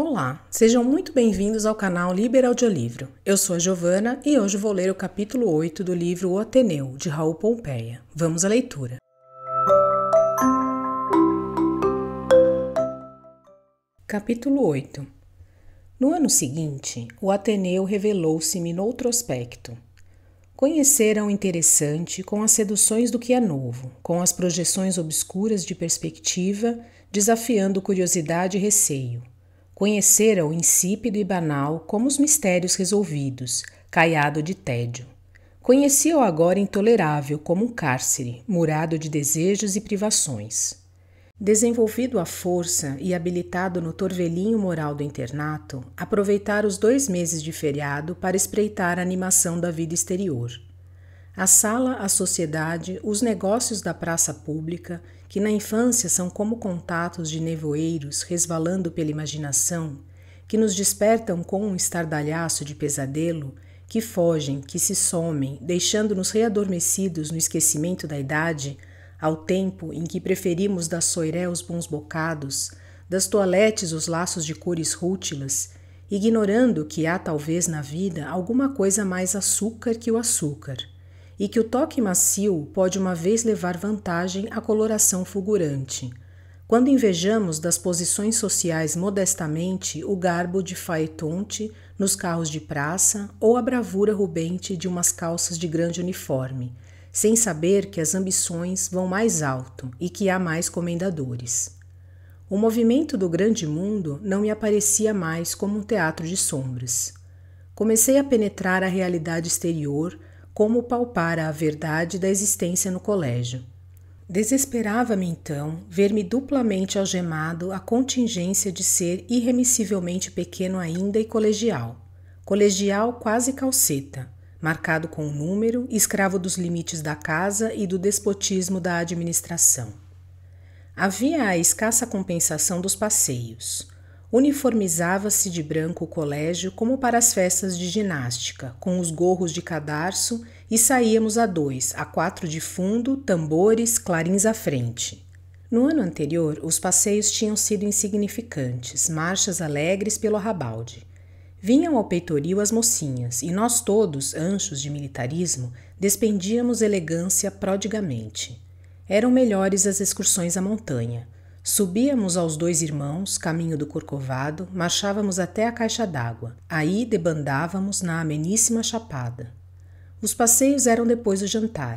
Olá, sejam muito bem-vindos ao canal Liber Audiolivro. Eu sou a Giovana e hoje vou ler o capítulo 8 do livro O Ateneu, de Raul Pompeia. Vamos à leitura. Capítulo 8 No ano seguinte, o Ateneu revelou-se-me noutro aspecto. Conheceram o interessante com as seduções do que é novo, com as projeções obscuras de perspectiva, desafiando curiosidade e receio conhecera o insípido e banal como os mistérios resolvidos, caiado de tédio. Conhecia-o agora intolerável como um cárcere, murado de desejos e privações. Desenvolvido à força e habilitado no torvelinho moral do internato, aproveitar os dois meses de feriado para espreitar a animação da vida exterior. A sala, a sociedade, os negócios da praça pública que na infância são como contatos de nevoeiros resvalando pela imaginação, que nos despertam com um estardalhaço de pesadelo, que fogem, que se somem, deixando-nos readormecidos no esquecimento da idade, ao tempo em que preferimos da soiré os bons bocados, das toaletes os laços de cores rútilas, ignorando que há talvez na vida alguma coisa mais açúcar que o açúcar e que o toque macio pode uma vez levar vantagem à coloração fulgurante. Quando invejamos das posições sociais modestamente o garbo de faetonte nos carros de praça ou a bravura rubente de umas calças de grande uniforme, sem saber que as ambições vão mais alto e que há mais comendadores. O movimento do grande mundo não me aparecia mais como um teatro de sombras. Comecei a penetrar a realidade exterior como palpara a verdade da existência no colégio. Desesperava-me então ver-me duplamente algemado à contingência de ser irremissivelmente pequeno ainda e colegial. Colegial quase calceta, marcado com o um número, escravo dos limites da casa e do despotismo da administração. Havia a escassa compensação dos passeios. Uniformizava-se de branco o colégio como para as festas de ginástica, com os gorros de cadarço e saíamos a dois, a quatro de fundo, tambores, clarins à frente. No ano anterior, os passeios tinham sido insignificantes, marchas alegres pelo arrabalde. Vinham ao peitoril as mocinhas, e nós todos, anchos de militarismo, despendíamos elegância prodigamente. Eram melhores as excursões à montanha. Subíamos aos dois irmãos, caminho do Corcovado, marchávamos até a caixa d'água. Aí debandávamos na ameníssima chapada. Os passeios eram depois do jantar.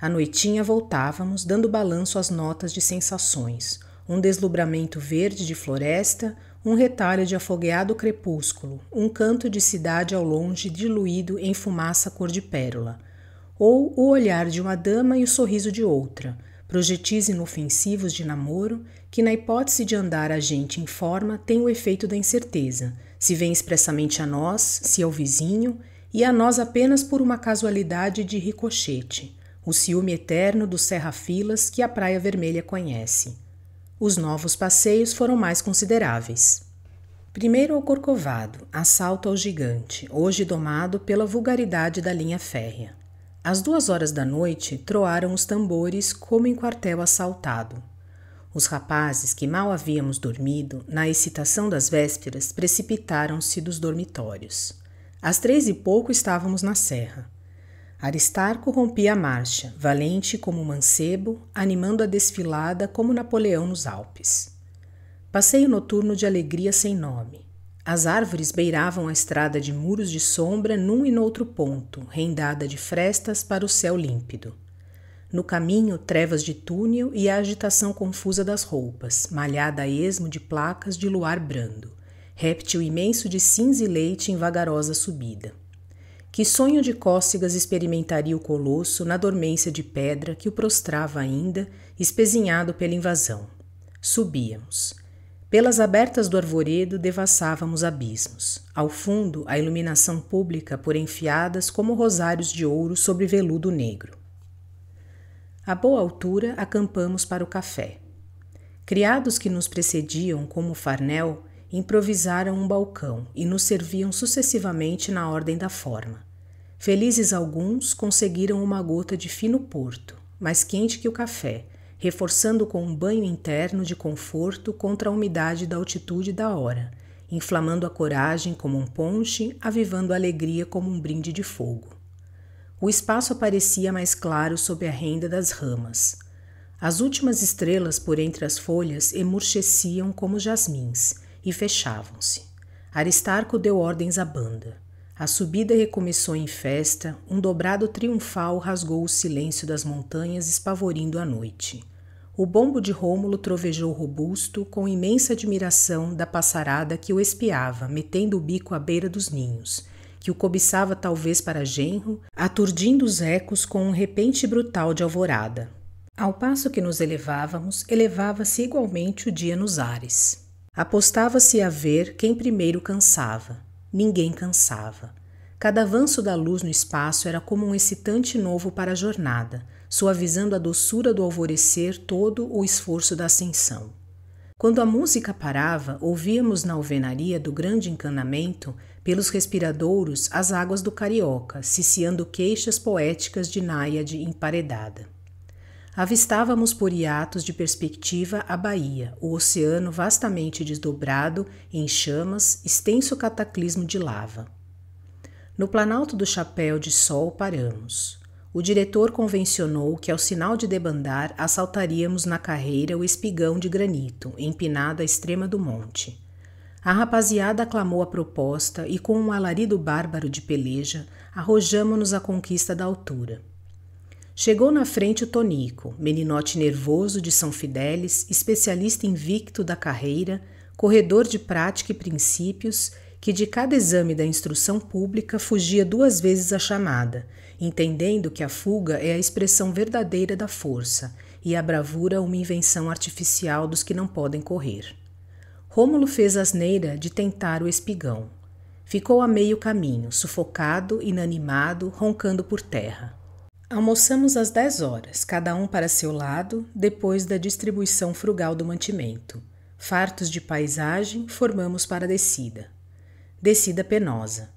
À noitinha voltávamos, dando balanço às notas de sensações, um deslumbramento verde de floresta, um retalho de afogueado crepúsculo, um canto de cidade ao longe diluído em fumaça cor de pérola, ou o olhar de uma dama e o sorriso de outra, projetis inofensivos de namoro que, na hipótese de andar a gente em forma, tem o efeito da incerteza, se vem expressamente a nós, se ao é vizinho, e a nós apenas por uma casualidade de ricochete, o ciúme eterno dos serrafilas que a Praia Vermelha conhece. Os novos passeios foram mais consideráveis. Primeiro ao Corcovado, assalto ao gigante, hoje domado pela vulgaridade da linha férrea. Às duas horas da noite, troaram os tambores como em quartel assaltado. Os rapazes, que mal havíamos dormido, na excitação das vésperas, precipitaram-se dos dormitórios. Às três e pouco estávamos na serra. Aristarco rompia a marcha, valente como mancebo, animando a desfilada como Napoleão nos Alpes. Passeio noturno de alegria sem nome. As árvores beiravam a estrada de muros de sombra num e noutro ponto, rendada de frestas para o céu límpido. No caminho, trevas de túnel e a agitação confusa das roupas, malhada a esmo de placas de luar brando réptil imenso de cinza e leite em vagarosa subida. Que sonho de cócegas experimentaria o colosso na dormência de pedra que o prostrava ainda, espezinhado pela invasão. Subíamos. Pelas abertas do arvoredo devassávamos abismos. Ao fundo, a iluminação pública por enfiadas como rosários de ouro sobre veludo negro. A boa altura, acampamos para o café. Criados que nos precediam, como farnel, improvisaram um balcão e nos serviam sucessivamente na ordem da forma. Felizes alguns conseguiram uma gota de fino porto, mais quente que o café, reforçando com um banho interno de conforto contra a umidade da altitude da hora, inflamando a coragem como um ponche, avivando a alegria como um brinde de fogo. O espaço aparecia mais claro sob a renda das ramas. As últimas estrelas por entre as folhas emurcheciam como jasmins, e fechavam-se. Aristarco deu ordens à banda. A subida recomeçou em festa, um dobrado triunfal rasgou o silêncio das montanhas, espavorindo a noite. O bombo de Rômulo trovejou robusto, com imensa admiração da passarada que o espiava, metendo o bico à beira dos ninhos, que o cobiçava talvez para genro, aturdindo os ecos com um repente brutal de alvorada. Ao passo que nos elevávamos, elevava-se igualmente o dia nos ares. Apostava-se a ver quem primeiro cansava. Ninguém cansava. Cada avanço da luz no espaço era como um excitante novo para a jornada, suavizando a doçura do alvorecer todo o esforço da ascensão. Quando a música parava, ouvíamos na alvenaria do grande encanamento, pelos respiradouros, as águas do Carioca, ciciando queixas poéticas de náiade emparedada avistávamos por hiatos de perspectiva a Bahia, o oceano vastamente desdobrado, em chamas, extenso cataclismo de lava. No planalto do Chapéu de Sol paramos. O diretor convencionou que, ao sinal de debandar, assaltaríamos na carreira o espigão de granito, empinado à extrema do monte. A rapaziada aclamou a proposta e, com um alarido bárbaro de peleja, arrojamo-nos à conquista da altura. Chegou na frente o Tonico, meninote nervoso de São Fidélis, especialista invicto da carreira, corredor de prática e princípios, que de cada exame da instrução pública fugia duas vezes a chamada, entendendo que a fuga é a expressão verdadeira da força e a bravura uma invenção artificial dos que não podem correr. Rômulo fez asneira de tentar o espigão. Ficou a meio caminho, sufocado, inanimado, roncando por terra. Almoçamos às 10 horas, cada um para seu lado, depois da distribuição frugal do mantimento. Fartos de paisagem, formamos para a descida. Descida penosa.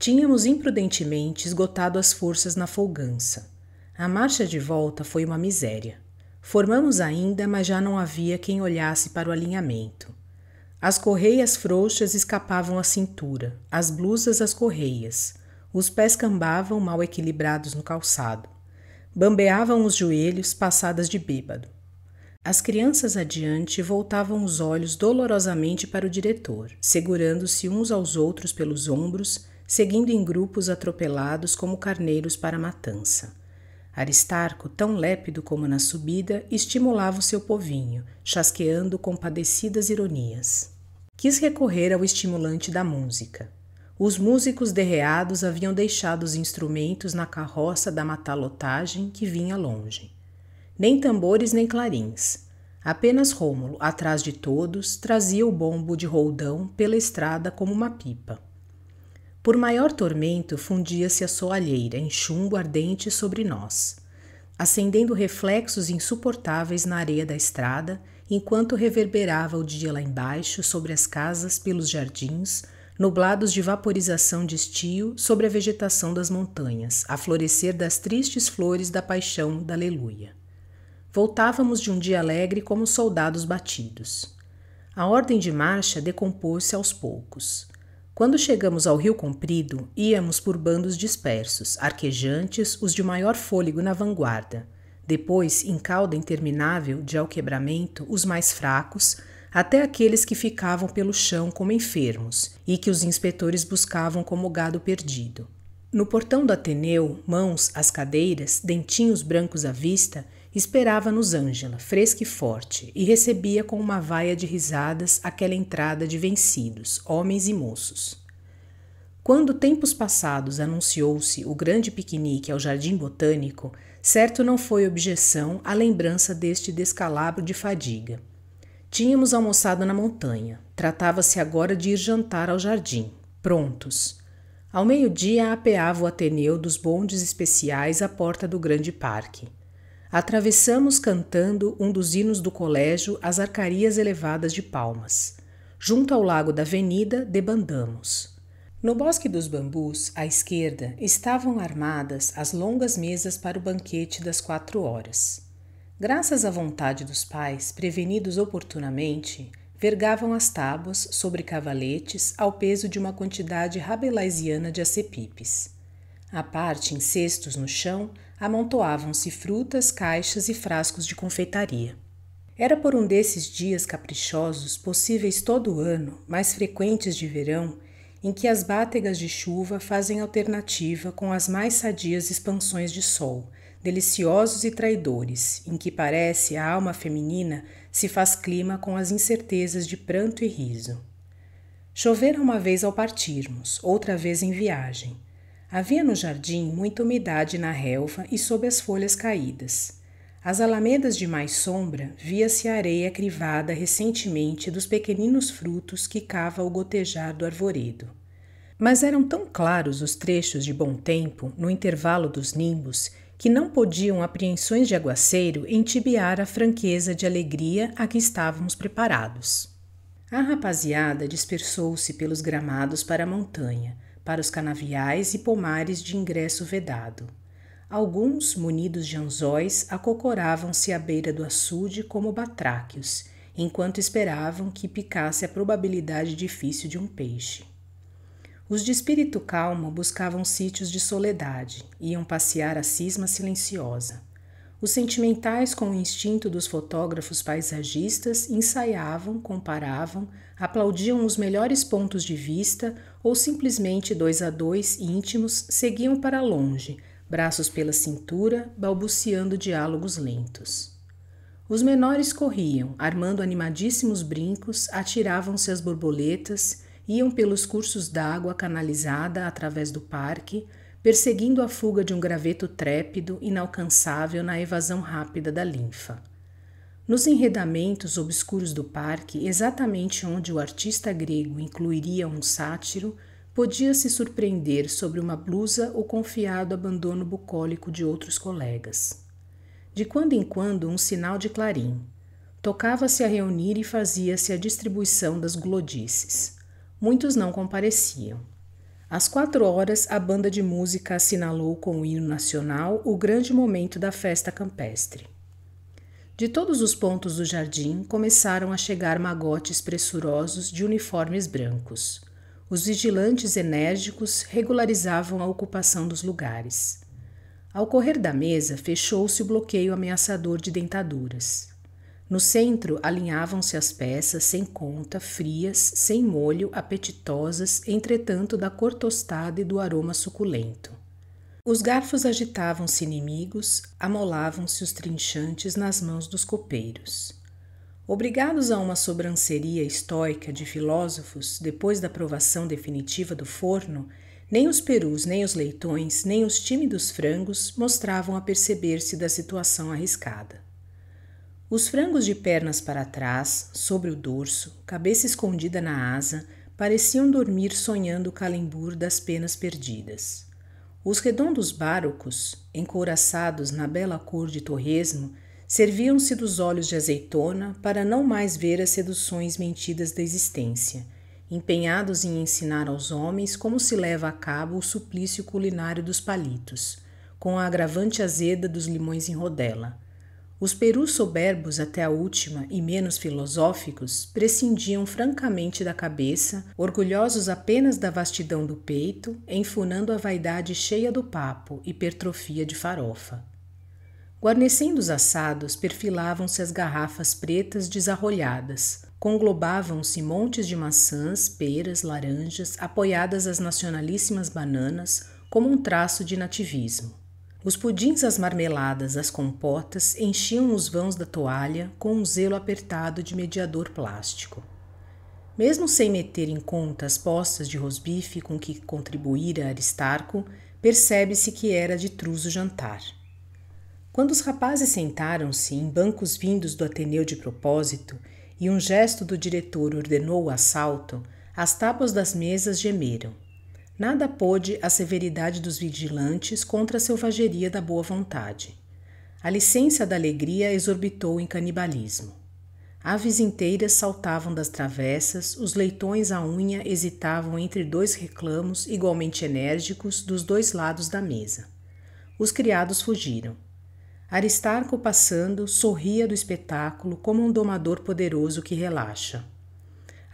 Tínhamos imprudentemente esgotado as forças na folgança. A marcha de volta foi uma miséria. Formamos ainda, mas já não havia quem olhasse para o alinhamento. As correias frouxas escapavam à cintura, as blusas às correias. Os pés cambavam mal equilibrados no calçado bambeavam os joelhos, passadas de bêbado. As crianças adiante voltavam os olhos dolorosamente para o diretor, segurando-se uns aos outros pelos ombros, seguindo em grupos atropelados como carneiros para a matança. Aristarco, tão lépido como na subida, estimulava o seu povinho, chasqueando compadecidas ironias. Quis recorrer ao estimulante da música. Os músicos derreados haviam deixado os instrumentos na carroça da matalotagem que vinha longe. Nem tambores nem clarins. Apenas Rômulo, atrás de todos, trazia o bombo de roldão pela estrada como uma pipa. Por maior tormento, fundia-se a soalheira em chumbo ardente sobre nós, acendendo reflexos insuportáveis na areia da estrada, enquanto reverberava o dia lá embaixo sobre as casas, pelos jardins, nublados de vaporização de estio sobre a vegetação das montanhas, a florescer das tristes flores da paixão da aleluia. Voltávamos de um dia alegre como soldados batidos. A ordem de marcha decompôs-se aos poucos. Quando chegamos ao Rio Comprido, íamos por bandos dispersos, arquejantes, os de maior fôlego na vanguarda. Depois, em cauda interminável de alquebramento, os mais fracos, até aqueles que ficavam pelo chão como enfermos e que os inspetores buscavam como gado perdido. No portão do Ateneu, mãos às cadeiras, dentinhos brancos à vista, esperava-nos Ângela, fresca e forte, e recebia com uma vaia de risadas aquela entrada de vencidos, homens e moços. Quando tempos passados anunciou-se o grande piquenique ao Jardim Botânico, certo não foi objeção a lembrança deste descalabro de fadiga. Tínhamos almoçado na montanha. Tratava-se agora de ir jantar ao jardim. Prontos. Ao meio-dia apeava o Ateneu dos bondes especiais à porta do grande parque. Atravessamos cantando um dos hinos do colégio as arcarias elevadas de palmas. Junto ao lago da avenida, debandamos. No bosque dos bambus, à esquerda, estavam armadas as longas mesas para o banquete das quatro horas. Graças à vontade dos pais, prevenidos oportunamente, vergavam as tábuas sobre cavaletes ao peso de uma quantidade rabelaisiana de acepipes. À parte, em cestos no chão, amontoavam-se frutas, caixas e frascos de confeitaria. Era por um desses dias caprichosos, possíveis todo ano, mais frequentes de verão, em que as bátegas de chuva fazem alternativa com as mais sadias expansões de sol, deliciosos e traidores, em que parece a alma feminina se faz clima com as incertezas de pranto e riso. Chovera uma vez ao partirmos, outra vez em viagem. Havia no jardim muita umidade na relva e sob as folhas caídas. As alamedas de mais sombra via-se a areia crivada recentemente dos pequeninos frutos que cava o gotejar do arvoredo. Mas eram tão claros os trechos de bom tempo, no intervalo dos nimbos, que não podiam apreensões de aguaceiro entibiar a franqueza de alegria a que estávamos preparados. A rapaziada dispersou-se pelos gramados para a montanha, para os canaviais e pomares de ingresso vedado. Alguns, munidos de anzóis, acocoravam-se à beira do açude como batráquios, enquanto esperavam que picasse a probabilidade difícil de um peixe. Os de espírito calmo buscavam sítios de soledade, iam passear a cisma silenciosa. Os sentimentais, com o instinto dos fotógrafos paisagistas, ensaiavam, comparavam, aplaudiam os melhores pontos de vista ou simplesmente dois a dois, íntimos, seguiam para longe, braços pela cintura, balbuciando diálogos lentos. Os menores corriam, armando animadíssimos brincos, atiravam-se as borboletas, iam pelos cursos d'água canalizada através do parque, perseguindo a fuga de um graveto trépido, inalcançável na evasão rápida da linfa. Nos enredamentos obscuros do parque, exatamente onde o artista grego incluiria um sátiro, podia se surpreender sobre uma blusa o confiado abandono bucólico de outros colegas. De quando em quando, um sinal de clarim. Tocava-se a reunir e fazia-se a distribuição das glodices. Muitos não compareciam. Às quatro horas, a banda de música assinalou com o hino nacional o grande momento da festa campestre. De todos os pontos do jardim começaram a chegar magotes pressurosos de uniformes brancos. Os vigilantes enérgicos regularizavam a ocupação dos lugares. Ao correr da mesa, fechou-se o bloqueio ameaçador de dentaduras. No centro alinhavam-se as peças sem conta, frias, sem molho, apetitosas, entretanto da cor tostada e do aroma suculento. Os garfos agitavam-se inimigos, amolavam-se os trinchantes nas mãos dos copeiros. Obrigados a uma sobranceria estoica de filósofos, depois da provação definitiva do forno, nem os perus, nem os leitões, nem os tímidos frangos mostravam a perceber-se da situação arriscada. Os frangos de pernas para trás, sobre o dorso, cabeça escondida na asa, pareciam dormir sonhando o calembur das penas perdidas. Os redondos bárocos, encouraçados na bela cor de torresmo, serviam-se dos olhos de azeitona para não mais ver as seduções mentidas da existência, empenhados em ensinar aos homens como se leva a cabo o suplício culinário dos palitos, com a agravante azeda dos limões em rodela os perus soberbos até a última e menos filosóficos prescindiam francamente da cabeça, orgulhosos apenas da vastidão do peito, enfunando a vaidade cheia do papo, hipertrofia de farofa. Guarnecendo os assados, perfilavam-se as garrafas pretas desarrolhadas, conglobavam-se montes de maçãs, peras, laranjas, apoiadas às nacionalíssimas bananas, como um traço de nativismo. Os pudins, as marmeladas, as compotas enchiam os vãos da toalha com um zelo apertado de mediador plástico. Mesmo sem meter em conta as postas de rosbife com que contribuíra Aristarco, percebe-se que era de truso jantar. Quando os rapazes sentaram-se em bancos vindos do Ateneu de propósito e um gesto do diretor ordenou o assalto, as tábuas das mesas gemeram. Nada pôde a severidade dos vigilantes contra a selvageria da boa vontade. A licença da alegria exorbitou em canibalismo. Aves inteiras saltavam das travessas, os leitões à unha hesitavam entre dois reclamos igualmente enérgicos dos dois lados da mesa. Os criados fugiram. Aristarco, passando, sorria do espetáculo como um domador poderoso que relaxa.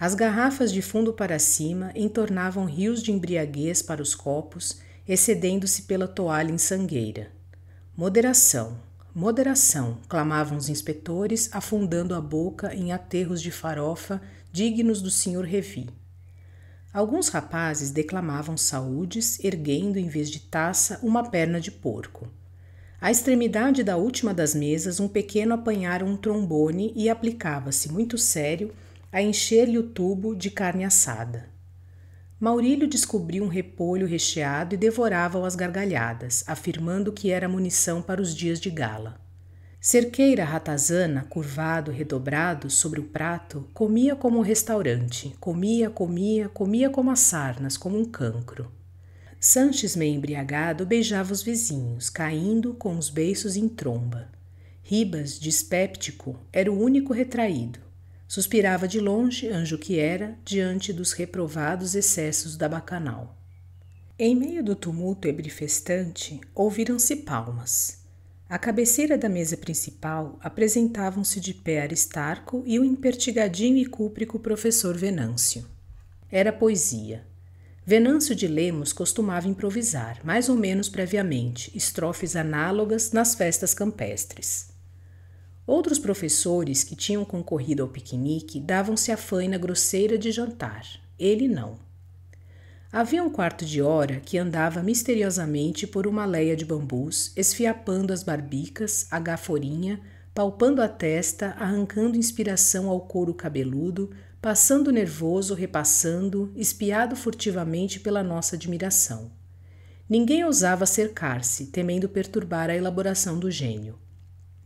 As garrafas de fundo para cima entornavam rios de embriaguez para os copos, excedendo-se pela toalha sangueira. Moderação, moderação, clamavam os inspetores, afundando a boca em aterros de farofa dignos do senhor Revi. Alguns rapazes declamavam saúdes, erguendo em vez de taça uma perna de porco. À extremidade da última das mesas, um pequeno apanhara um trombone e aplicava-se, muito sério, a encher-lhe o tubo de carne assada. Maurílio descobriu um repolho recheado e devorava-o às gargalhadas, afirmando que era munição para os dias de gala. Cerqueira ratazana, curvado, redobrado, sobre o prato, comia como um restaurante, comia, comia, comia como as sarnas, como um cancro. Sanches, meio embriagado, beijava os vizinhos, caindo com os beiços em tromba. Ribas, dispéptico, era o único retraído. Suspirava de longe, anjo que era, diante dos reprovados excessos da bacanal. Em meio do tumulto ebrifestante, ouviram-se palmas. A cabeceira da mesa principal apresentavam-se de pé Aristarco e o impertigadinho e cúprico professor Venâncio. Era poesia. Venâncio de Lemos costumava improvisar, mais ou menos previamente, estrofes análogas nas festas campestres. Outros professores que tinham concorrido ao piquenique davam-se a faina grosseira de jantar. Ele não. Havia um quarto de hora que andava misteriosamente por uma leia de bambus, esfiapando as barbicas, a gaforinha, palpando a testa, arrancando inspiração ao couro cabeludo, passando nervoso, repassando, espiado furtivamente pela nossa admiração. Ninguém ousava acercar-se, temendo perturbar a elaboração do gênio.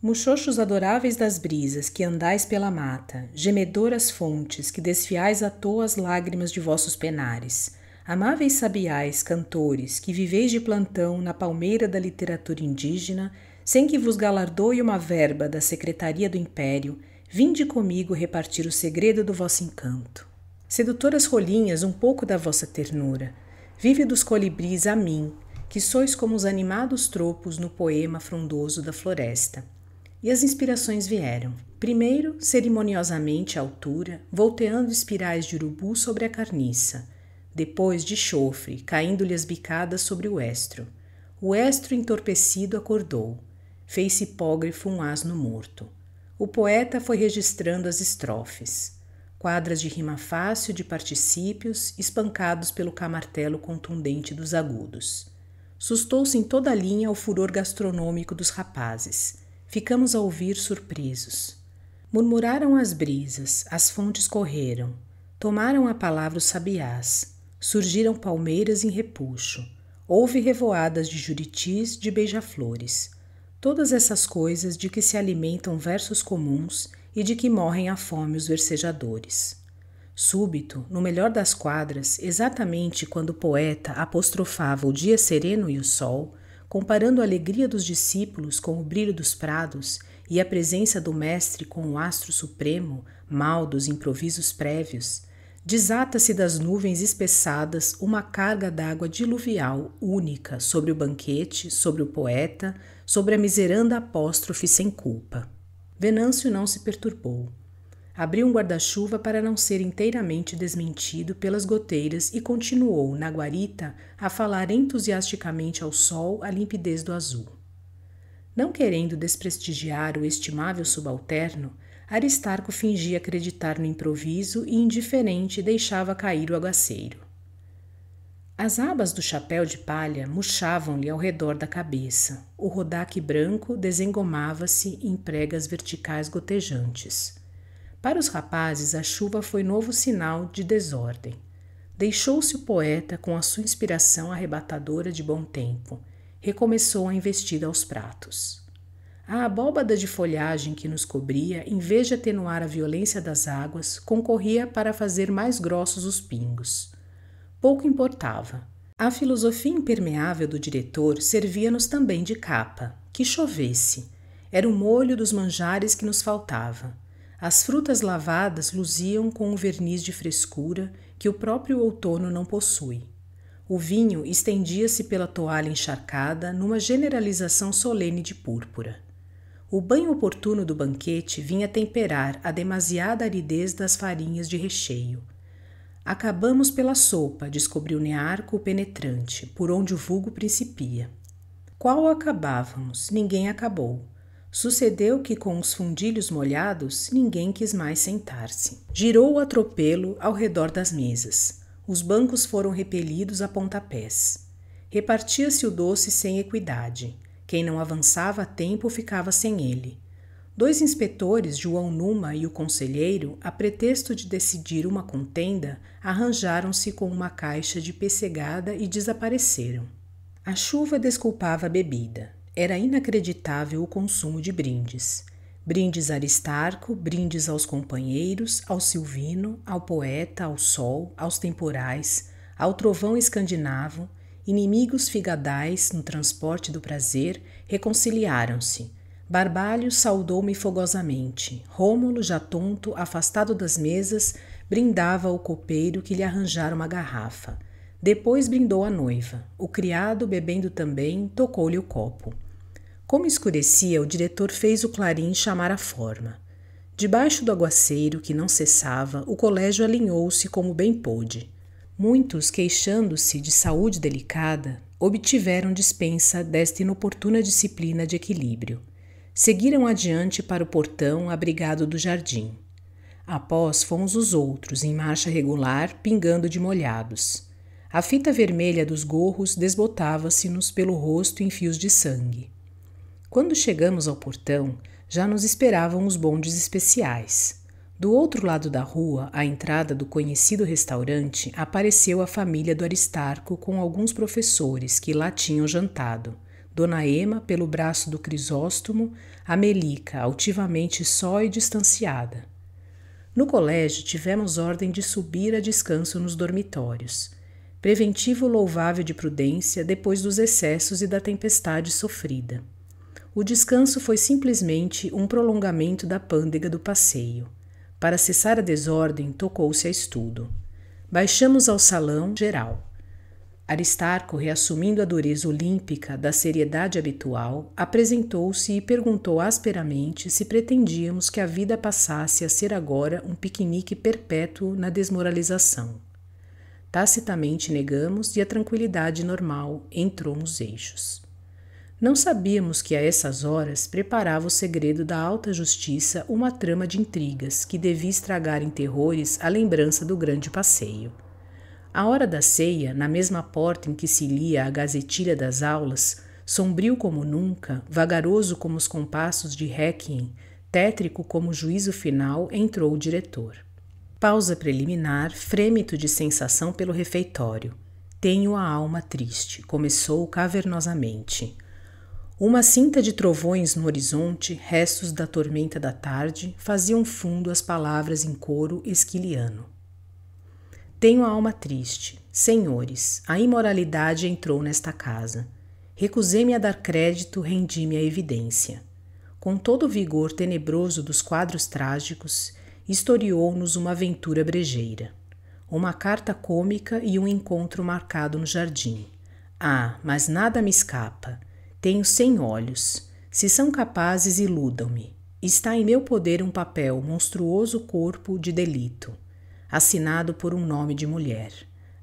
Muxoxos adoráveis das brisas, que andais pela mata, gemedoras fontes, que desfiais à toa as lágrimas de vossos penares, amáveis sabiais, cantores, que viveis de plantão na palmeira da literatura indígena, sem que vos galardoe uma verba da Secretaria do Império, vinde comigo repartir o segredo do vosso encanto. Sedutoras rolinhas, um pouco da vossa ternura, vive dos colibris a mim, que sois como os animados tropos no poema frondoso da floresta e as inspirações vieram. Primeiro, cerimoniosamente à altura, volteando espirais de urubu sobre a carniça. Depois, de chofre, caindo-lhe as bicadas sobre o estro. O estro entorpecido acordou. Fez-se hipógrifo um asno morto. O poeta foi registrando as estrofes. Quadras de rima fácil de particípios, espancados pelo camartelo contundente dos agudos. Sustou-se em toda a linha o furor gastronômico dos rapazes Ficamos a ouvir surpresos. Murmuraram as brisas, as fontes correram, tomaram a palavra os sabiás, surgiram palmeiras em repuxo, houve revoadas de juritis, de beija-flores. Todas essas coisas de que se alimentam versos comuns e de que morrem à fome os versejadores. Súbito, no melhor das quadras, exatamente quando o poeta apostrofava o dia sereno e o sol, comparando a alegria dos discípulos com o brilho dos prados e a presença do Mestre com o astro supremo, mal dos improvisos prévios, desata-se das nuvens espessadas uma carga d'água diluvial única sobre o banquete, sobre o poeta, sobre a miseranda apóstrofe sem culpa. Venâncio não se perturbou. Abriu um guarda-chuva para não ser inteiramente desmentido pelas goteiras e continuou, na guarita, a falar entusiasticamente ao sol a limpidez do azul. Não querendo desprestigiar o estimável subalterno, Aristarco fingia acreditar no improviso e, indiferente, deixava cair o aguaceiro. As abas do chapéu de palha murchavam-lhe ao redor da cabeça. O rodaque branco desengomava-se em pregas verticais gotejantes. Para os rapazes, a chuva foi novo sinal de desordem. Deixou-se o poeta com a sua inspiração arrebatadora de bom tempo. Recomeçou a investida aos pratos. A abóbada de folhagem que nos cobria, em vez de atenuar a violência das águas, concorria para fazer mais grossos os pingos. Pouco importava. A filosofia impermeável do diretor servia-nos também de capa. Que chovesse. Era o molho dos manjares que nos faltava. As frutas lavadas luziam com um verniz de frescura que o próprio outono não possui. O vinho estendia-se pela toalha encharcada numa generalização solene de púrpura. O banho oportuno do banquete vinha temperar a demasiada aridez das farinhas de recheio. Acabamos pela sopa, descobriu Nearco penetrante, por onde o vulgo principia. Qual acabávamos? Ninguém acabou. Sucedeu que, com os fundilhos molhados, ninguém quis mais sentar-se. Girou o atropelo ao redor das mesas. Os bancos foram repelidos a pontapés. Repartia-se o doce sem equidade. Quem não avançava a tempo ficava sem ele. Dois inspetores, João Numa e o conselheiro, a pretexto de decidir uma contenda, arranjaram-se com uma caixa de pessegada e desapareceram. A chuva desculpava a bebida. Era inacreditável o consumo de brindes. Brindes a Aristarco, brindes aos companheiros, ao Silvino, ao poeta, ao sol, aos temporais, ao trovão escandinavo, inimigos figadais no transporte do prazer, reconciliaram-se. Barbalho saudou-me fogosamente. Rômulo, já tonto, afastado das mesas, brindava ao copeiro que lhe arranjara uma garrafa. Depois brindou a noiva. O criado, bebendo também, tocou-lhe o copo. Como escurecia, o diretor fez o clarim chamar a forma. Debaixo do aguaceiro que não cessava, o colégio alinhou-se como bem pôde. Muitos, queixando-se de saúde delicada, obtiveram dispensa desta inoportuna disciplina de equilíbrio. Seguiram adiante para o portão abrigado do jardim. Após fomos os outros, em marcha regular, pingando de molhados. A fita vermelha dos gorros desbotava-se-nos pelo rosto em fios de sangue. Quando chegamos ao portão, já nos esperavam os bondes especiais. Do outro lado da rua, à entrada do conhecido restaurante, apareceu a família do Aristarco com alguns professores que lá tinham jantado. Dona Ema pelo braço do Crisóstomo, Amelica altivamente só e distanciada. No colégio tivemos ordem de subir a descanso nos dormitórios. Preventivo louvável de prudência depois dos excessos e da tempestade sofrida. O descanso foi simplesmente um prolongamento da pândega do passeio. Para cessar a desordem, tocou-se a estudo. Baixamos ao salão geral. Aristarco, reassumindo a dureza olímpica da seriedade habitual, apresentou-se e perguntou asperamente se pretendíamos que a vida passasse a ser agora um piquenique perpétuo na desmoralização. Tacitamente negamos e a tranquilidade normal entrou nos eixos. Não sabíamos que a essas horas preparava o segredo da alta justiça uma trama de intrigas que devia estragar em terrores a lembrança do grande passeio. À hora da ceia, na mesma porta em que se lia a gazetilha das aulas, sombrio como nunca, vagaroso como os compassos de Requiem, tétrico como o juízo final, entrou o diretor. Pausa preliminar, frêmito de sensação pelo refeitório. Tenho a alma triste, começou cavernosamente. Uma cinta de trovões no horizonte, restos da tormenta da tarde, faziam fundo as palavras em coro esquiliano. Tenho a alma triste. Senhores, a imoralidade entrou nesta casa. Recusei-me a dar crédito, rendi-me à evidência. Com todo o vigor tenebroso dos quadros trágicos, historiou-nos uma aventura brejeira. Uma carta cômica e um encontro marcado no jardim. Ah, mas nada me escapa. Tenho cem olhos. Se são capazes, iludam-me. Está em meu poder um papel, monstruoso corpo de delito, assinado por um nome de mulher.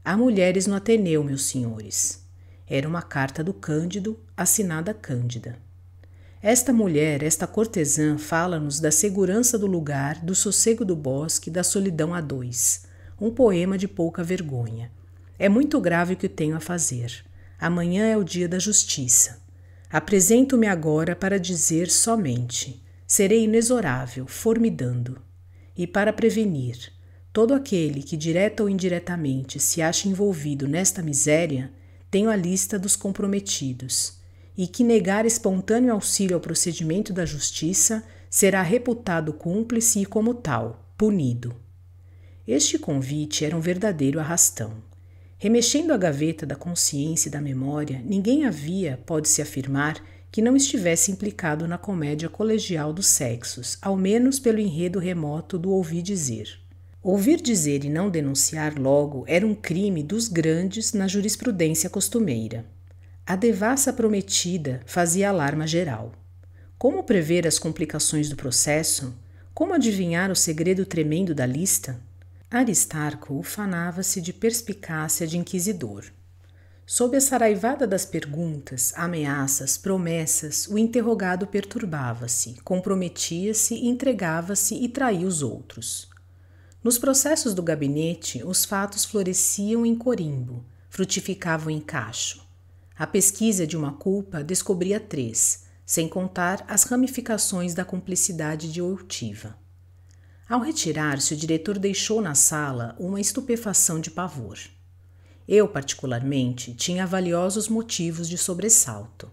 Há mulheres no Ateneu, meus senhores. Era uma carta do Cândido, assinada Cândida. Esta mulher, esta cortesã, fala-nos da segurança do lugar, do sossego do bosque, da solidão a dois. Um poema de pouca vergonha. É muito grave o que tenho a fazer. Amanhã é o dia da justiça. Apresento-me agora para dizer somente: serei inexorável, formidando, e para prevenir. Todo aquele que, direta ou indiretamente, se acha envolvido nesta miséria, tenho a lista dos comprometidos, e que negar espontâneo auxílio ao procedimento da justiça será reputado cúmplice e, como tal, punido. Este convite era um verdadeiro arrastão. Remexendo a gaveta da consciência e da memória, ninguém havia, pode-se afirmar, que não estivesse implicado na comédia colegial dos sexos, ao menos pelo enredo remoto do ouvir dizer. Ouvir dizer e não denunciar logo era um crime dos grandes na jurisprudência costumeira. A devassa prometida fazia alarma geral. Como prever as complicações do processo? Como adivinhar o segredo tremendo da lista? Aristarco ufanava-se de perspicácia de inquisidor. Sob a saraivada das perguntas, ameaças, promessas, o interrogado perturbava-se, comprometia-se, entregava-se e traía os outros. Nos processos do gabinete, os fatos floresciam em corimbo, frutificavam em cacho. A pesquisa de uma culpa descobria três, sem contar as ramificações da cumplicidade de outiva. Ao retirar-se, o diretor deixou na sala uma estupefação de pavor. Eu, particularmente, tinha valiosos motivos de sobressalto.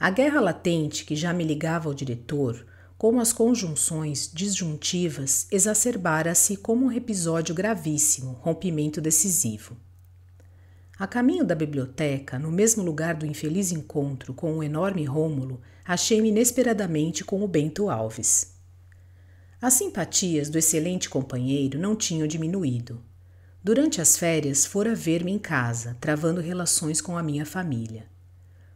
A guerra latente que já me ligava ao diretor, como as conjunções disjuntivas, exacerbara-se como um episódio gravíssimo, rompimento decisivo. A caminho da biblioteca, no mesmo lugar do infeliz encontro com o enorme Rômulo, achei-me inesperadamente com o Bento Alves. As simpatias do excelente companheiro não tinham diminuído. Durante as férias, fora ver-me em casa, travando relações com a minha família.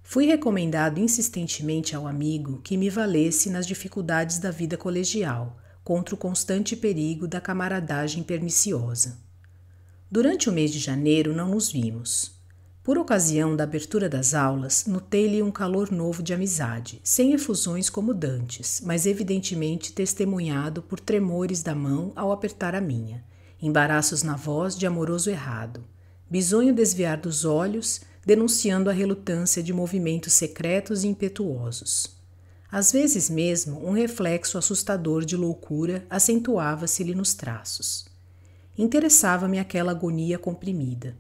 Fui recomendado insistentemente ao amigo que me valesse nas dificuldades da vida colegial, contra o constante perigo da camaradagem perniciosa. Durante o mês de janeiro não nos vimos. Por ocasião da abertura das aulas, notei-lhe um calor novo de amizade, sem efusões como dantes, mas evidentemente testemunhado por tremores da mão ao apertar a minha, embaraços na voz de amoroso errado, bisonho desviar dos olhos, denunciando a relutância de movimentos secretos e impetuosos. Às vezes mesmo, um reflexo assustador de loucura acentuava-se-lhe nos traços. Interessava-me aquela agonia comprimida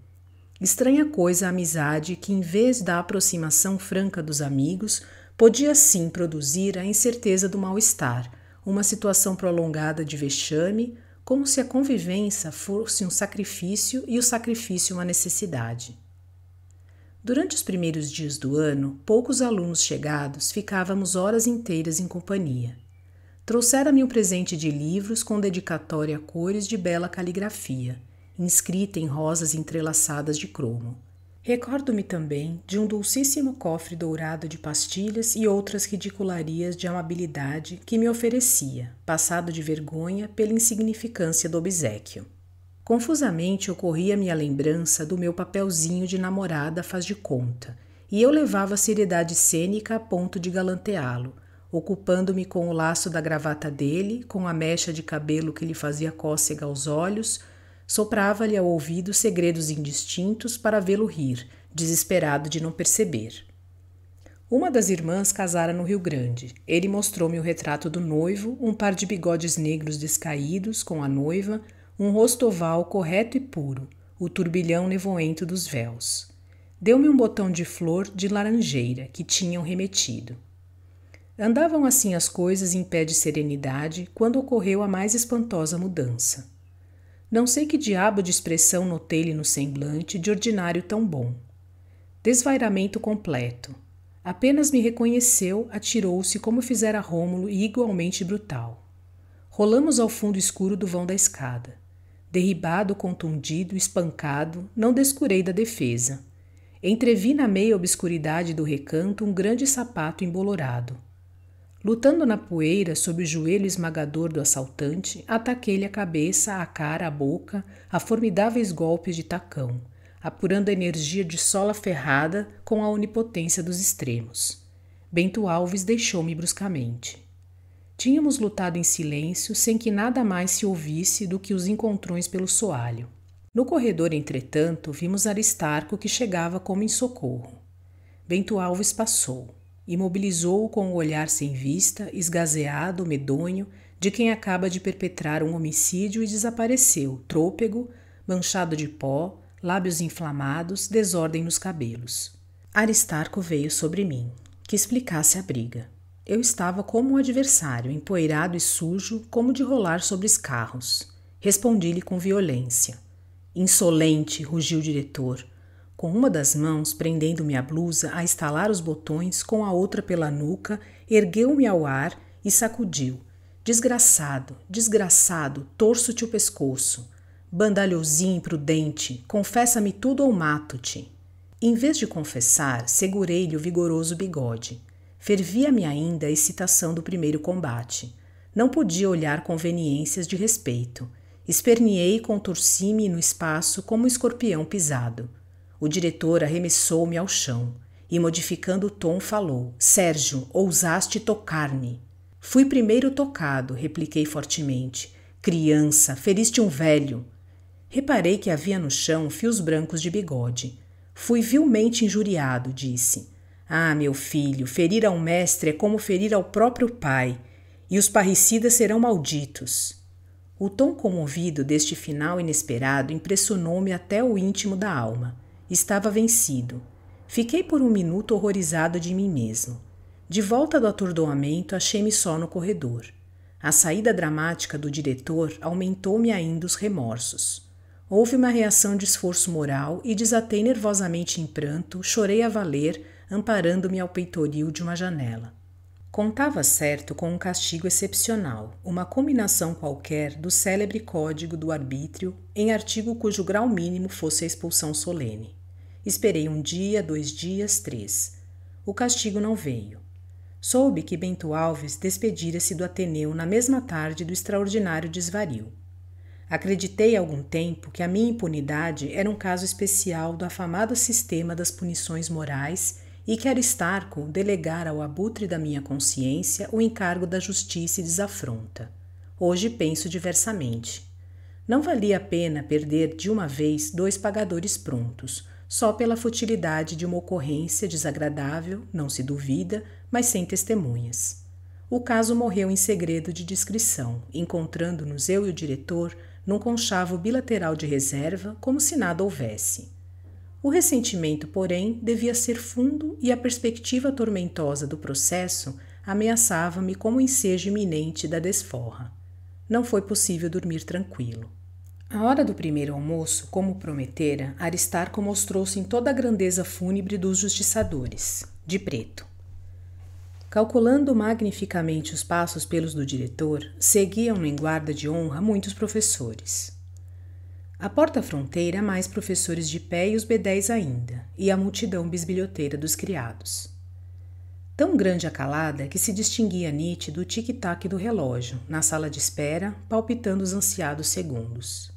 Estranha coisa a amizade que, em vez da aproximação franca dos amigos, podia sim produzir a incerteza do mal-estar, uma situação prolongada de vexame, como se a convivência fosse um sacrifício e o sacrifício uma necessidade. Durante os primeiros dias do ano, poucos alunos chegados ficávamos horas inteiras em companhia. Trouxera-me um presente de livros com dedicatória a cores de bela caligrafia inscrita em rosas entrelaçadas de cromo. Recordo-me também de um dulcíssimo cofre dourado de pastilhas e outras ridicularias de amabilidade que me oferecia, passado de vergonha pela insignificância do obsequio. Confusamente ocorria-me a lembrança do meu papelzinho de namorada faz de conta, e eu levava a seriedade cênica a ponto de galanteá-lo, ocupando-me com o laço da gravata dele, com a mecha de cabelo que lhe fazia cócega aos olhos, Soprava-lhe ao ouvido segredos indistintos para vê-lo rir, desesperado de não perceber. Uma das irmãs casara no Rio Grande. Ele mostrou-me o retrato do noivo, um par de bigodes negros descaídos com a noiva, um rosto oval correto e puro, o turbilhão nevoento dos véus. Deu-me um botão de flor de laranjeira que tinham remetido. Andavam assim as coisas em pé de serenidade quando ocorreu a mais espantosa mudança. Não sei que diabo de expressão notei-lhe no semblante de ordinário tão bom. Desvairamento completo. Apenas me reconheceu, atirou-se como fizera Rômulo e igualmente brutal. Rolamos ao fundo escuro do vão da escada. Derribado, contundido, espancado, não descurei da defesa. Entrevi na meia obscuridade do recanto um grande sapato embolorado. Lutando na poeira sob o joelho esmagador do assaltante, ataquei-lhe a cabeça, a cara, a boca, a formidáveis golpes de tacão, apurando a energia de sola ferrada com a onipotência dos extremos. Bento Alves deixou-me bruscamente. Tínhamos lutado em silêncio, sem que nada mais se ouvisse do que os encontrões pelo soalho. No corredor, entretanto, vimos Aristarco que chegava como em socorro. Bento Alves passou imobilizou-o com o olhar sem vista, esgazeado, medonho, de quem acaba de perpetrar um homicídio e desapareceu, trôpego, manchado de pó, lábios inflamados, desordem nos cabelos. Aristarco veio sobre mim, que explicasse a briga. Eu estava como um adversário, empoeirado e sujo, como de rolar sobre escarros. Respondi-lhe com violência. Insolente, rugiu o diretor. Com uma das mãos prendendo minha blusa a estalar os botões, com a outra pela nuca, ergueu-me ao ar e sacudiu. Desgraçado, desgraçado, torço-te o pescoço. Bandalhozinho imprudente, confessa-me tudo ou mato-te. Em vez de confessar, segurei-lhe o vigoroso bigode. Fervia-me ainda a excitação do primeiro combate. Não podia olhar conveniências de respeito. Esperniei e contorci-me no espaço como um escorpião pisado. O diretor arremessou-me ao chão e, modificando o tom, falou: Sérgio, ousaste tocar-me. Fui primeiro tocado, repliquei fortemente. Criança, feriste um velho. Reparei que havia no chão fios brancos de bigode. Fui vilmente injuriado, disse. Ah, meu filho, ferir ao mestre é como ferir ao próprio pai, e os parricidas serão malditos. O tom comovido deste final inesperado impressionou-me até o íntimo da alma. Estava vencido. Fiquei por um minuto horrorizado de mim mesmo. De volta do atordoamento, achei-me só no corredor. A saída dramática do diretor aumentou-me ainda os remorsos. Houve uma reação de esforço moral e desatei nervosamente em pranto, chorei a valer, amparando-me ao peitoril de uma janela. Contava certo com um castigo excepcional, uma combinação qualquer do célebre código do arbítrio, em artigo cujo grau mínimo fosse a expulsão solene. Esperei um dia, dois dias, três. O castigo não veio. Soube que Bento Alves despedira-se do Ateneu na mesma tarde do extraordinário desvario. Acreditei algum tempo que a minha impunidade era um caso especial do afamado sistema das punições morais e que Aristarco delegara ao abutre da minha consciência o encargo da justiça e desafronta. Hoje penso diversamente. Não valia a pena perder de uma vez dois pagadores prontos, só pela futilidade de uma ocorrência desagradável, não se duvida, mas sem testemunhas. O caso morreu em segredo de discrição, encontrando-nos eu e o diretor num conchavo bilateral de reserva, como se nada houvesse. O ressentimento, porém, devia ser fundo e a perspectiva tormentosa do processo ameaçava-me como ensejo iminente da desforra. Não foi possível dormir tranquilo. À hora do primeiro almoço, como prometera, Aristarco mostrou-se em toda a grandeza fúnebre dos justiçadores, de preto. Calculando magnificamente os passos pelos do diretor, seguiam-no em guarda de honra muitos professores. À porta fronteira, mais professores de pé e os bedéis ainda, e a multidão bisbilhoteira dos criados. Tão grande a calada que se distinguia nítido o tic-tac do relógio, na sala de espera, palpitando os ansiados segundos.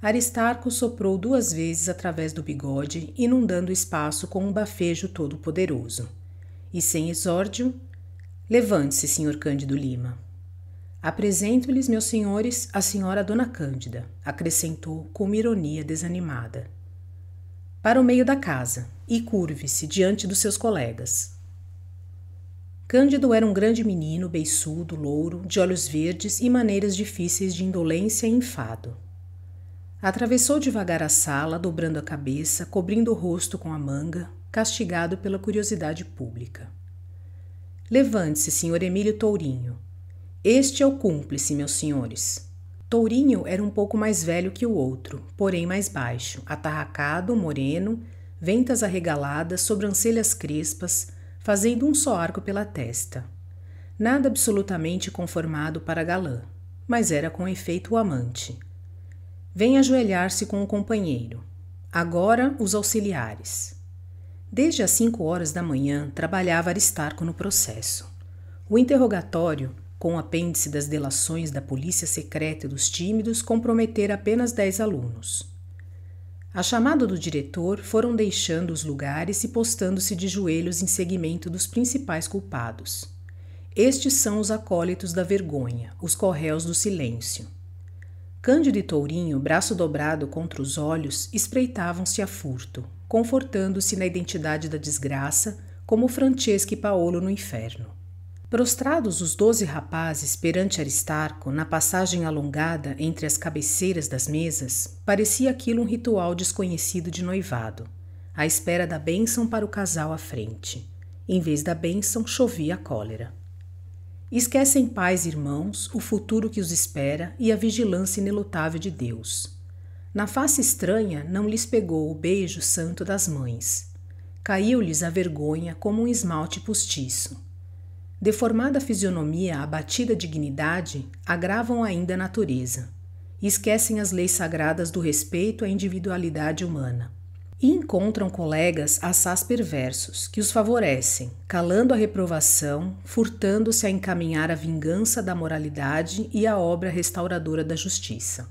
Aristarco soprou duas vezes através do bigode, inundando o espaço com um bafejo todo-poderoso. E sem exórdio, levante-se, senhor Cândido Lima. Apresento-lhes, meus senhores, a senhora Dona Cândida, acrescentou com uma ironia desanimada. Para o meio da casa e curve-se diante dos seus colegas. Cândido era um grande menino, beiçudo, louro, de olhos verdes e maneiras difíceis de indolência e enfado. Atravessou devagar a sala, dobrando a cabeça, cobrindo o rosto com a manga, castigado pela curiosidade pública. Levante-se, senhor Emílio Tourinho. Este é o cúmplice, meus senhores. Tourinho era um pouco mais velho que o outro, porém mais baixo, atarracado, moreno, ventas arregaladas, sobrancelhas crespas, fazendo um só arco pela testa. Nada absolutamente conformado para galã, mas era com efeito o amante, Vem ajoelhar-se com o companheiro. Agora os auxiliares. Desde as cinco horas da manhã trabalhava Aristarco no processo. O interrogatório, com o apêndice das delações da polícia secreta e dos tímidos, comprometera apenas dez alunos. A chamada do diretor foram deixando os lugares e postando-se de joelhos em seguimento dos principais culpados. Estes são os acólitos da vergonha, os corréus do silêncio. Cândido e Tourinho, braço dobrado contra os olhos, espreitavam-se a furto, confortando-se na identidade da desgraça, como Francesca e Paolo no inferno. Prostrados os doze rapazes perante Aristarco, na passagem alongada entre as cabeceiras das mesas, parecia aquilo um ritual desconhecido de noivado, à espera da bênção para o casal à frente. Em vez da bênção, chovia a cólera. Esquecem pais e irmãos, o futuro que os espera e a vigilância inelutável de Deus. Na face estranha não lhes pegou o beijo santo das mães. Caiu-lhes a vergonha como um esmalte postiço. Deformada a fisionomia, a abatida dignidade agravam ainda a natureza. esquecem as leis sagradas do respeito à individualidade humana e encontram colegas assaz perversos que os favorecem, calando a reprovação, furtando-se a encaminhar a vingança da moralidade e a obra restauradora da justiça.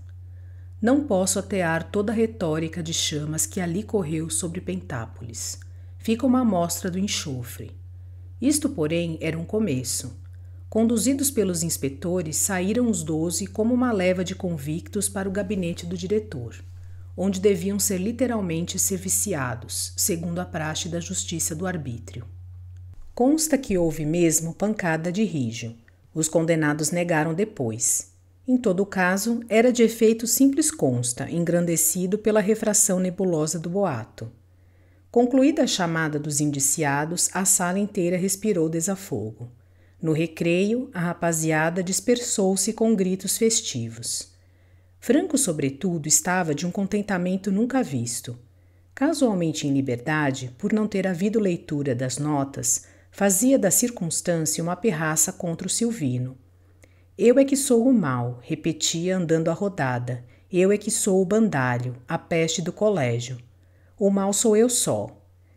Não posso atear toda a retórica de chamas que ali correu sobre Pentápolis. Fica uma amostra do enxofre. Isto, porém, era um começo. Conduzidos pelos inspetores, saíram os doze como uma leva de convictos para o gabinete do diretor onde deviam ser literalmente serviciados, segundo a praxe da justiça do arbítrio. Consta que houve mesmo pancada de rijo. Os condenados negaram depois. Em todo caso, era de efeito simples consta, engrandecido pela refração nebulosa do boato. Concluída a chamada dos indiciados, a sala inteira respirou desafogo. No recreio, a rapaziada dispersou-se com gritos festivos. Franco, sobretudo, estava de um contentamento nunca visto. Casualmente em liberdade, por não ter havido leitura das notas, fazia da circunstância uma perraça contra o Silvino. Eu é que sou o mal, repetia andando a rodada. Eu é que sou o bandalho, a peste do colégio. O mal sou eu só.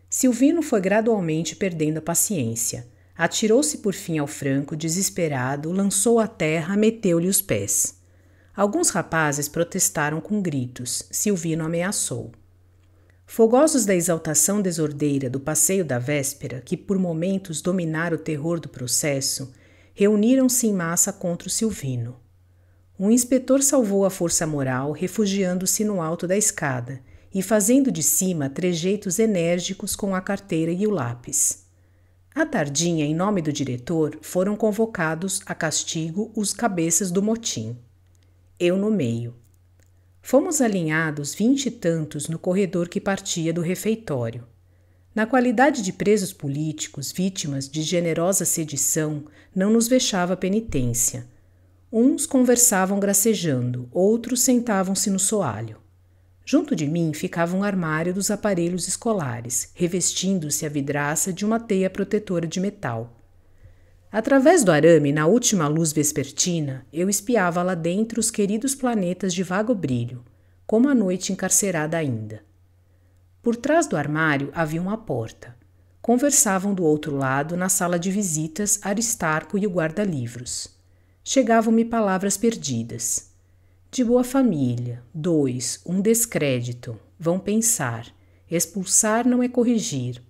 Silvino foi gradualmente perdendo a paciência. Atirou-se por fim ao Franco, desesperado, lançou a terra, meteu-lhe os pés. Alguns rapazes protestaram com gritos. Silvino ameaçou. Fogosos da exaltação desordeira do passeio da véspera, que por momentos dominara o terror do processo, reuniram-se em massa contra o Silvino. Um inspetor salvou a força moral, refugiando-se no alto da escada e fazendo de cima trejeitos enérgicos com a carteira e o lápis. À tardinha, em nome do diretor, foram convocados a castigo os cabeças do motim eu no meio. Fomos alinhados vinte e tantos no corredor que partia do refeitório. Na qualidade de presos políticos, vítimas de generosa sedição, não nos vexava penitência. Uns conversavam gracejando, outros sentavam-se no soalho. Junto de mim ficava um armário dos aparelhos escolares, revestindo-se a vidraça de uma teia protetora de metal. Através do arame, na última luz vespertina, eu espiava lá dentro os queridos planetas de vago brilho, como a noite encarcerada ainda. Por trás do armário havia uma porta. Conversavam do outro lado, na sala de visitas, Aristarco e o guarda-livros. Chegavam-me palavras perdidas. De boa família, dois, um descrédito, vão pensar. Expulsar não é corrigir.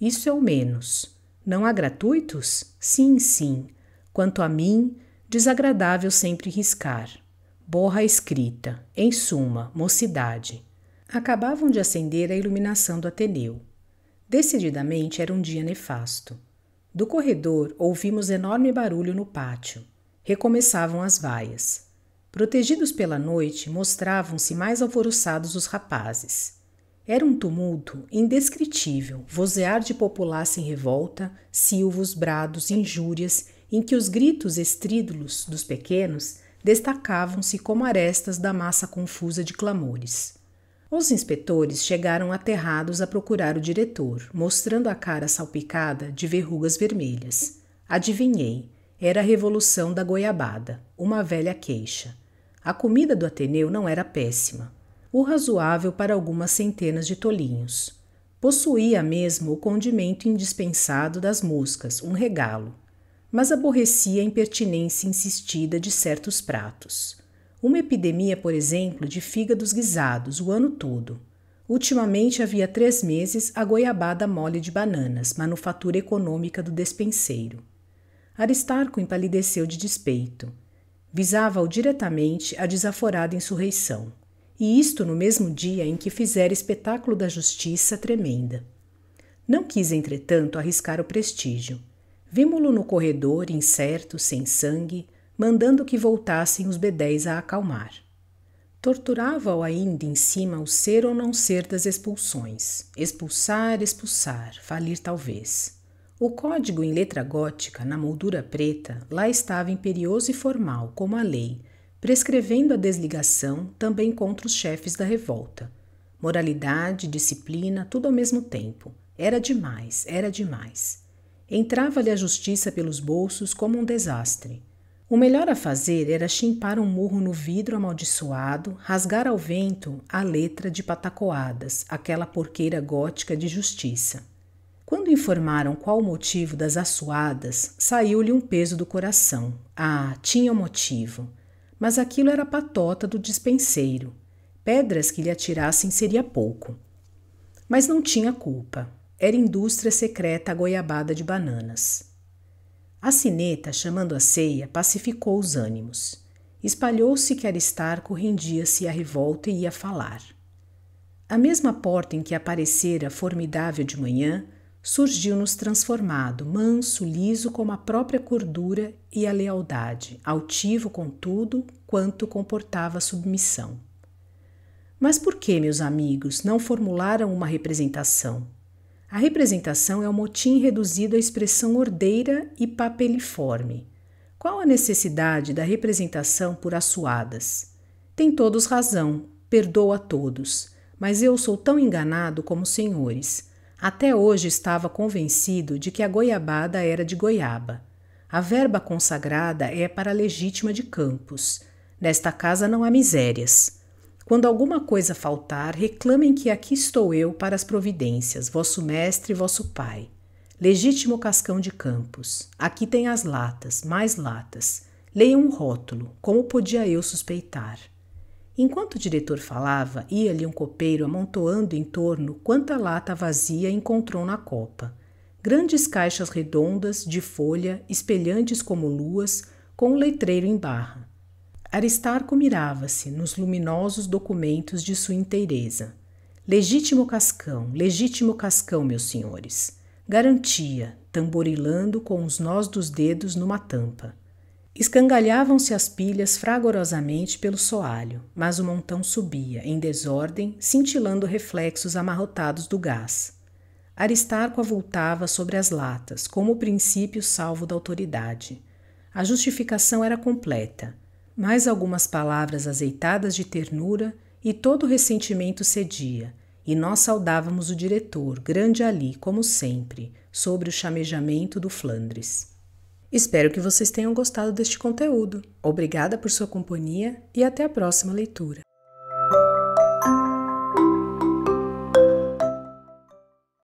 Isso é o menos. Não há gratuitos? Sim, sim. Quanto a mim, desagradável sempre riscar. Borra a escrita, em suma, mocidade. Acabavam de acender a iluminação do Ateneu. Decididamente era um dia nefasto. Do corredor ouvimos enorme barulho no pátio. Recomeçavam as vaias. Protegidos pela noite, mostravam-se mais alvoroçados os rapazes. Era um tumulto indescritível, vozear de populaça em revolta, silvos, brados, injúrias, em que os gritos estrídulos dos pequenos destacavam-se como arestas da massa confusa de clamores. Os inspetores chegaram aterrados a procurar o diretor, mostrando a cara salpicada de verrugas vermelhas. Adivinhei, era a revolução da goiabada, uma velha queixa. A comida do Ateneu não era péssima o razoável para algumas centenas de tolinhos. Possuía mesmo o condimento indispensado das moscas, um regalo, mas aborrecia a impertinência insistida de certos pratos. Uma epidemia, por exemplo, de fígados guisados o ano todo. Ultimamente havia três meses a goiabada mole de bananas, manufatura econômica do despenseiro. Aristarco empalideceu de despeito. Visava-o diretamente a desaforada insurreição e isto no mesmo dia em que fizera espetáculo da justiça tremenda. Não quis, entretanto, arriscar o prestígio. vimo lo no corredor, incerto, sem sangue, mandando que voltassem os bedéis a acalmar. Torturava-o ainda em cima o ser ou não ser das expulsões. Expulsar, expulsar, falir talvez. O código em letra gótica, na moldura preta, lá estava imperioso e formal, como a lei, prescrevendo a desligação também contra os chefes da revolta. Moralidade, disciplina, tudo ao mesmo tempo. Era demais, era demais. Entrava-lhe a justiça pelos bolsos como um desastre. O melhor a fazer era chimpar um murro no vidro amaldiçoado, rasgar ao vento a letra de patacoadas, aquela porqueira gótica de justiça. Quando informaram qual o motivo das assuadas, saiu-lhe um peso do coração. Ah, tinha um motivo mas aquilo era a patota do dispenseiro. Pedras que lhe atirassem seria pouco. Mas não tinha culpa. Era indústria secreta a goiabada de bananas. A sineta, chamando a ceia, pacificou os ânimos. Espalhou-se que Aristarco rendia-se à revolta e ia falar. A mesma porta em que aparecera formidável de manhã, surgiu-nos transformado, manso, liso como a própria cordura e a lealdade, altivo com tudo quanto comportava submissão. Mas por que, meus amigos, não formularam uma representação? A representação é o um motim reduzido à expressão ordeira e papeliforme. Qual a necessidade da representação por assuadas? Tem todos razão, perdoa a todos, mas eu sou tão enganado como os senhores. Até hoje estava convencido de que a goiabada era de goiaba. A verba consagrada é para a legítima de Campos. Nesta casa não há misérias. Quando alguma coisa faltar, reclamem que aqui estou eu para as providências, vosso mestre e vosso pai. Legítimo Cascão de Campos. Aqui tem as latas, mais latas. Leiam um rótulo, como podia eu suspeitar. Enquanto o diretor falava, ia-lhe um copeiro amontoando em torno quanta lata vazia encontrou na copa. Grandes caixas redondas, de folha, espelhantes como luas, com um letreiro em barra. Aristarco mirava-se nos luminosos documentos de sua inteireza. Legítimo Cascão, legítimo Cascão, meus senhores. Garantia, tamborilando com os nós dos dedos numa tampa. Escangalhavam-se as pilhas fragorosamente pelo soalho, mas o montão subia, em desordem, cintilando reflexos amarrotados do gás. Aristarco avultava sobre as latas, como o princípio salvo da autoridade. A justificação era completa. Mais algumas palavras azeitadas de ternura e todo o ressentimento cedia, e nós saudávamos o diretor, grande ali, como sempre, sobre o chamejamento do Flandres. Espero que vocês tenham gostado deste conteúdo. Obrigada por sua companhia e até a próxima leitura.